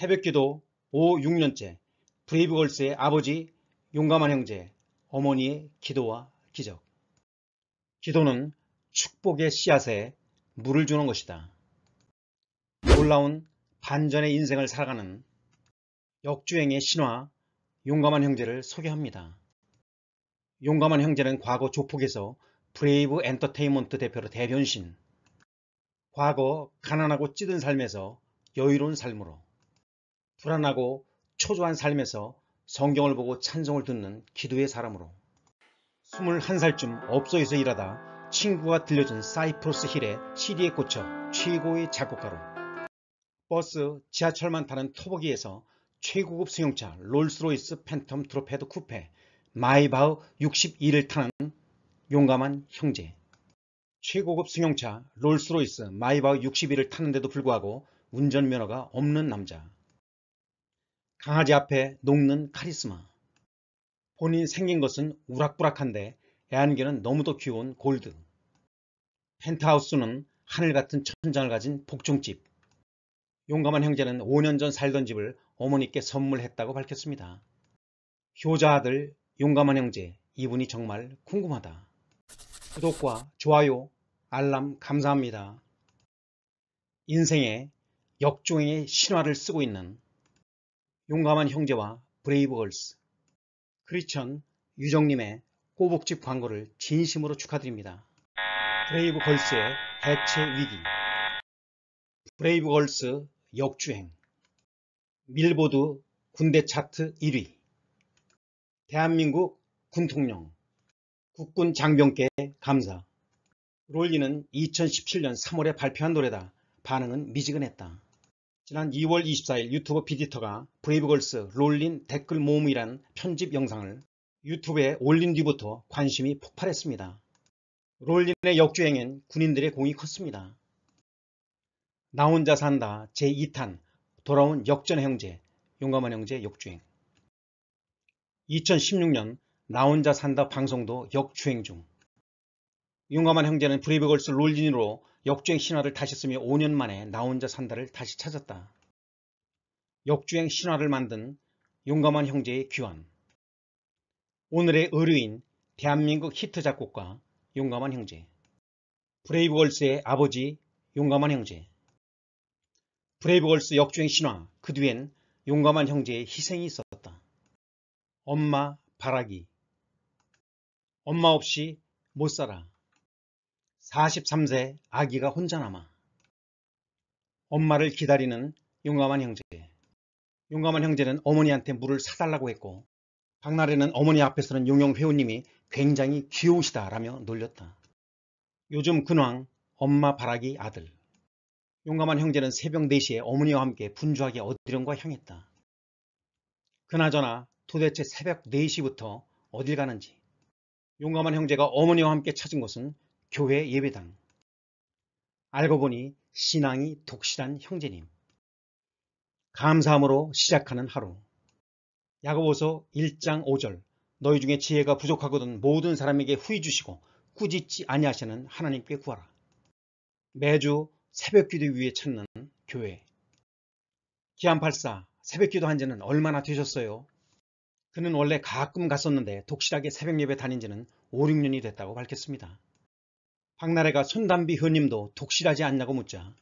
새벽기도 5, 6년째 브레이브걸스의 아버지 용감한 형제 어머니의 기도와 기적 기도는 축복의 씨앗에 물을 주는 것이다. 놀라운 반전의 인생을 살아가는 역주행의 신화 용감한 형제를 소개합니다. 용감한 형제는 과거 조폭에서 브레이브 엔터테인먼트 대표로 대변신 과거 가난하고 찌든 삶에서 여유로운 삶으로 불안하고 초조한 삶에서 성경을 보고 찬송을 듣는 기도의 사람으로 21살쯤 업소에서 일하다 친구가 들려준 사이프러스 힐의 CD에 꽂혀 최고의 작곡가로 버스, 지하철만 타는 토보기에서 최고급 승용차 롤스로이스 팬텀 드롭헤드 쿠페 마이바흐 62를 타는 용감한 형제 최고급 승용차 롤스로이스 마이바흐 62를 타는데도 불구하고 운전면허가 없는 남자 강아지 앞에 녹는 카리스마 본인 생긴 것은 우락부락한데 애완견은 너무도 귀여운 골드 펜트하우스는 하늘같은 천장을 가진 복종집 용감한 형제는 5년 전 살던 집을 어머니께 선물했다고 밝혔습니다. 효자 아들 용감한 형제 이분이 정말 궁금하다. 구독과 좋아요, 알람 감사합니다. 인생의 역종의 신화를 쓰고 있는 용감한 형제와 브레이브걸스, 크리천, 유정님의 꼬북집 광고를 진심으로 축하드립니다. 브레이브걸스의 대체 위기 브레이브걸스 역주행 밀보드 군대 차트 1위 대한민국 군통령 국군 장병께 감사 롤리는 2017년 3월에 발표한 노래다. 반응은 미지근했다. 지난 2월 24일 유튜버 비디터가 브레이브걸스 롤린 댓글 모음이란 편집 영상을 유튜브에 올린 뒤부터 관심이 폭발했습니다. 롤린의 역주행엔 군인들의 공이 컸습니다. 나 혼자 산다 제2탄 돌아온 역전의 형제 용감한 형제 역주행 2016년 나 혼자 산다 방송도 역주행 중 용감한 형제는 브레이브걸스 롤린으로 역주행 신화를 다시 쓰며 5년 만에 나 혼자 산다를 다시 찾았다. 역주행 신화를 만든 용감한 형제의 귀환 오늘의 의뢰인 대한민국 히트 작곡가 용감한 형제 브레이브걸스의 아버지 용감한 형제 브레이브걸스 역주행 신화 그 뒤엔 용감한 형제의 희생이 있었다. 엄마 바라기 엄마 없이 못 살아 43세 아기가 혼자 남아 엄마를 기다리는 용감한 형제 용감한 형제는 어머니한테 물을 사달라고 했고 박나래는 어머니 앞에서는 용용 회원님이 굉장히 귀여우시다 라며 놀렸다. 요즘 근황 엄마 바라기 아들 용감한 형제는 새벽 4시에 어머니와 함께 분주하게 어디론가 향했다. 그나저나 도대체 새벽 4시부터 어딜 가는지 용감한 형제가 어머니와 함께 찾은 곳은 교회 예배당. 알고 보니 신앙이 독실한 형제님. 감사함으로 시작하는 하루. 야고보서 1장 5절. 너희 중에 지혜가 부족하거든 모든 사람에게 후이 주시고 꾸짖지 아니하시는 하나님께 구하라. 매주 새벽기도 위에 찾는 교회. 기안팔사 새벽기도 한 지는 얼마나 되셨어요? 그는 원래 가끔 갔었는데 독실하게 새벽 예배 다닌 지는 5, 6년이 됐다고 밝혔습니다. 박나래가 손담비 회원님도 독실하지 않냐고 묻자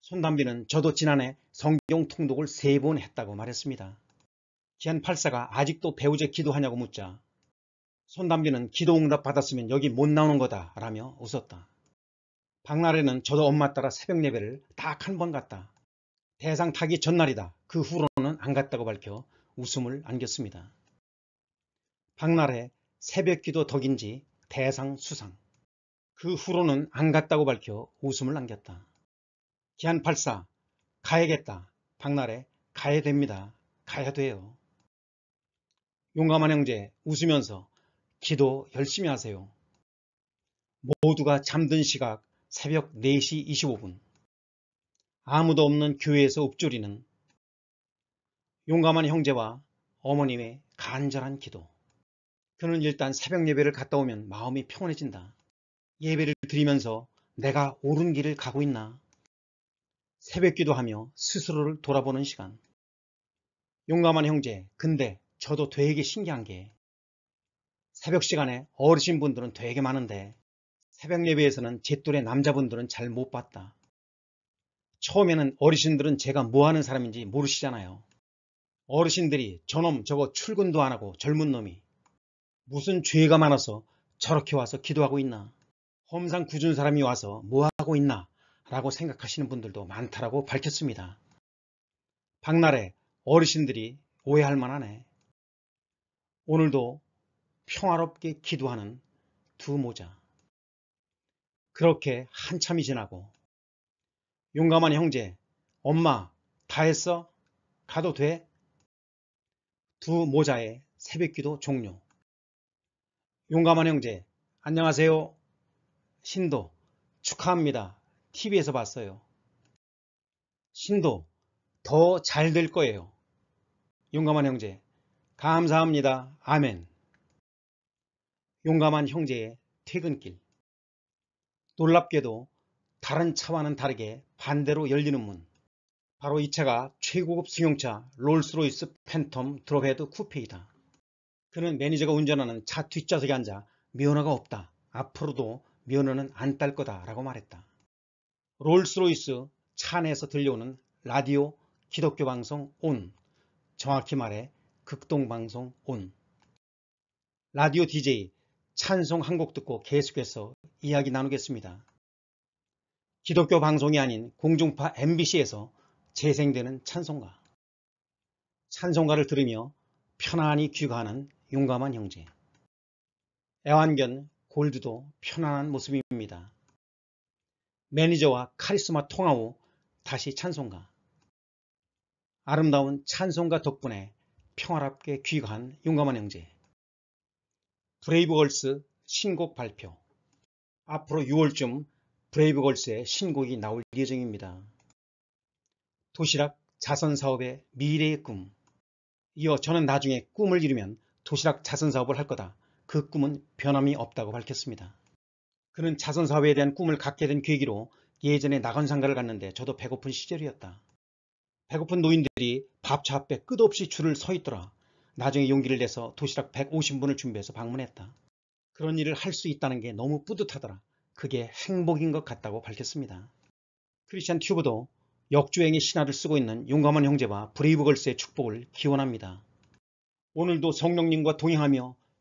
손담비는 저도 지난해 성경 통독을 세 번 했다고 말했습니다. 지한 8사가 아직도 배우자 기도하냐고 묻자 손담비는 기도 응답 받았으면 여기 못 나오는 거다 라며 웃었다. 박나래는 저도 엄마 따라 새벽 예배를 딱 한 번 갔다. 대상 타기 전날이다. 그 후로는 안 갔다고 밝혀 웃음을 안겼습니다. 박나래 새벽 기도 덕인지 대상 수상 그 후로는 안 갔다고 밝혀 웃음을 남겼다. 기한 84 가야겠다. 박나래 가야 됩니다. 가야 돼요. 용감한 형제 웃으면서 기도 열심히 하세요. 모두가 잠든 시각 새벽 4시 25분 아무도 없는 교회에서 읊조리는 용감한 형제와 어머님의 간절한 기도 그는 일단 새벽 예배를 갔다 오면 마음이 평온해진다. 예배를 드리면서 내가 옳은 길을 가고 있나 새벽기도 하며 스스로를 돌아보는 시간 용감한 형제 근데 저도 되게 신기한 게 새벽 시간에 어르신 분들은 되게 많은데 새벽 예배에서는 제 또래 남자분들은 잘 못 봤다 처음에는 어르신들은 제가 뭐 하는 사람인지 모르시잖아요 어르신들이 저놈 저거 출근도 안 하고 젊은 놈이 무슨 죄가 많아서 저렇게 와서 기도하고 있나 험상 궂은 사람이 와서 뭐 하고 있나 라고 생각하시는 분들도 많다라고 밝혔습니다. 박나래 어르신들이 오해할 만하네. 오늘도 평화롭게 기도하는 두 모자. 그렇게 한참이 지나고 용감한 형제, 엄마 다 했어? 가도 돼? 두 모자의 새벽기도 종료. 용감한 형제, 안녕하세요. 신도 축하합니다. TV에서 봤어요. 신도 더 잘 될 거예요. 용감한 형제 감사합니다. 아멘 용감한 형제의 퇴근길 놀랍게도 다른 차와는 다르게 반대로 열리는 문 바로 이 차가 최고급 승용차 롤스로이스 팬텀 드롭헤드 쿠페이다. 그는 매니저가 운전하는 차 뒷좌석에 앉아 면허가 없다. 앞으로도 면허는 안 딸 거다라고 말했다. 롤스로이스 차 안에서 들려오는 라디오 기독교 방송 온 정확히 말해 극동 방송 온 라디오 DJ 찬송 한 곡 듣고 계속해서 이야기 나누겠습니다. 기독교 방송이 아닌 공중파 MBC에서 재생되는 찬송가 찬송가를 들으며 편안히 귀가하는 용감한 형제 애완견 골드도 편안한 모습입니다. 매니저와 카리스마 통화 후 다시 찬송가 아름다운 찬송가 덕분에 평화롭게 귀가한 용감한 형제 브레이브걸스 신곡 발표 앞으로 6월쯤 브레이브걸스의 신곡이 나올 예정입니다. 도시락 자선사업의 미래의 꿈 이어 저는 나중에 꿈을 이루면 도시락 자선사업을 할 거다 그 꿈은 변함이 없다고 밝혔습니다. 그는 자선사회에 대한 꿈을 갖게 된 계기로 예전에 나원상가를 갔는데 저도 배고픈 시절이었다. 배고픈 노인들이 밥차 앞에 끝없이 줄을 서 있더라. 나중에 용기를 내서 도시락 150분을 준비해서 방문했다. 그런 일을 할 수 있다는 게 너무 뿌듯하더라. 그게 행복인 것 같다고 밝혔습니다. 크리스찬 튜브도 역주행의 신화를 쓰고 있는 용감한 형제와 브레이브걸스의 축복을 기원합니다. 오늘도 성령님과 동행하며